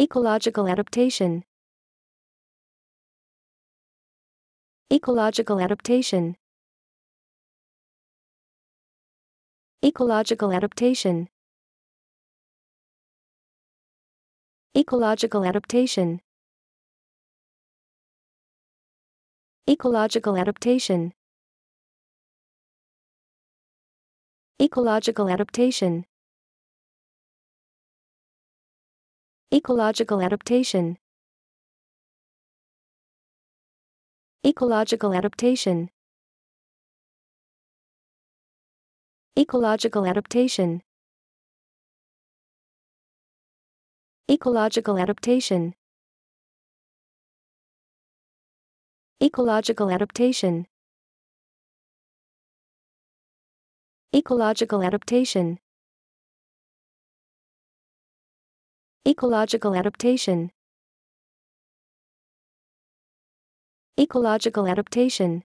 Ecological adaptation Ecological adaptation Ecological adaptation Ecological adaptation Ecological adaptation Ecological adaptation Ecological adaptation Ecological adaptation Ecological adaptation Ecological adaptation Ecological adaptation Ecological adaptation Ecological adaptation Ecological adaptation